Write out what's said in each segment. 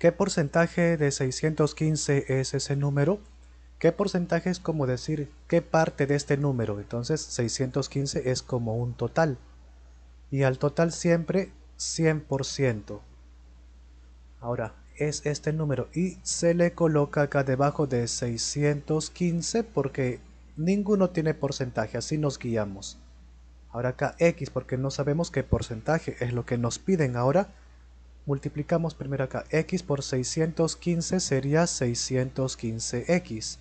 ¿Qué porcentaje de 615 es ese número? ¿Qué porcentaje es como decir qué parte de este número? Entonces 615 es como un total. Y al total siempre 100%. Ahora, es este número y se le coloca acá debajo de 615 porque ninguno tiene porcentaje, así nos guiamos. Ahora acá X porque no sabemos qué porcentaje es lo que nos piden ahora Multiplicamos primero acá x por 615 sería 615x.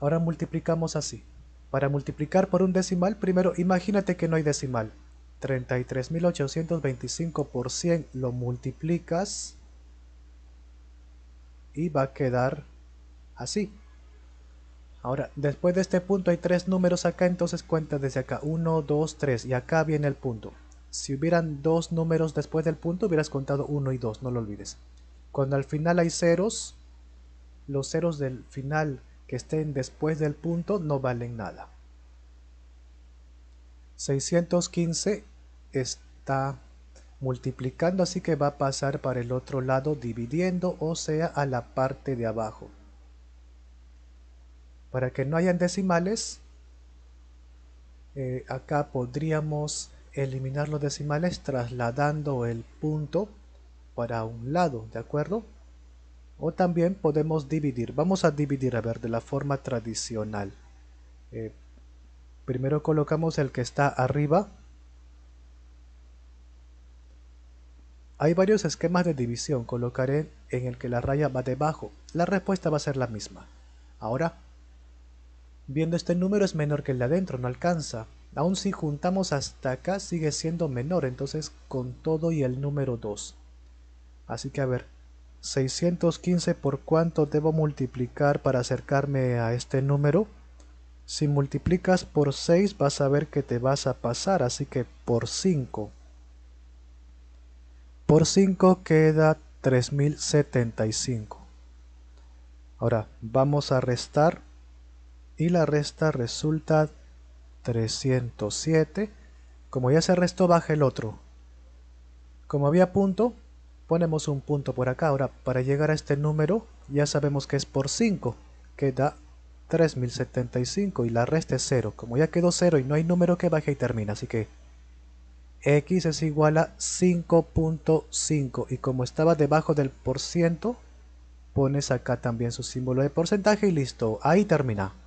Ahora multiplicamos así. Para multiplicar por un decimal, primero imagínate que no hay decimal. 33.825 por 100 lo multiplicas y va a quedar así. Ahora, después de este punto hay tres números acá, entonces cuenta desde acá. 1, 2, 3 y acá viene el punto. Si hubieran dos números después del punto, hubieras contado 1 y 2, no lo olvides. Cuando al final hay ceros, los ceros del final que estén después del punto no valen nada. 615 está multiplicando, así que va a pasar para el otro lado dividiendo, o sea, a la parte de abajo. Para que no hayan decimales, eh, acá podríamos eliminar los decimales trasladando el punto para un lado, ¿de acuerdo? O también podemos dividir. Vamos a dividir, a ver, de la forma tradicional. Eh, primero colocamos el que está arriba. Hay varios esquemas de división. Colocaré en el que la raya va debajo. La respuesta va a ser la misma. Ahora, viendo este número es menor que el de adentro, no alcanza. Aún si juntamos hasta acá sigue siendo menor, entonces con todo y el número 2. Así que a ver, 615 por cuánto debo multiplicar para acercarme a este número. Si multiplicas por 6 vas a ver que te vas a pasar, así que por 5. Por 5 queda 3075. Ahora vamos a restar y la resta resulta 307. Como ya se restó, baja el otro. Como había punto, ponemos un punto por acá. Ahora, para llegar a este número, ya sabemos que es por 5, que da 3075 y la resta es 0. Como ya quedó 0 y no hay número que baje y termina, así que x es igual a 5.5 y como estaba debajo del por ciento, pones acá también su símbolo de porcentaje y listo, ahí termina.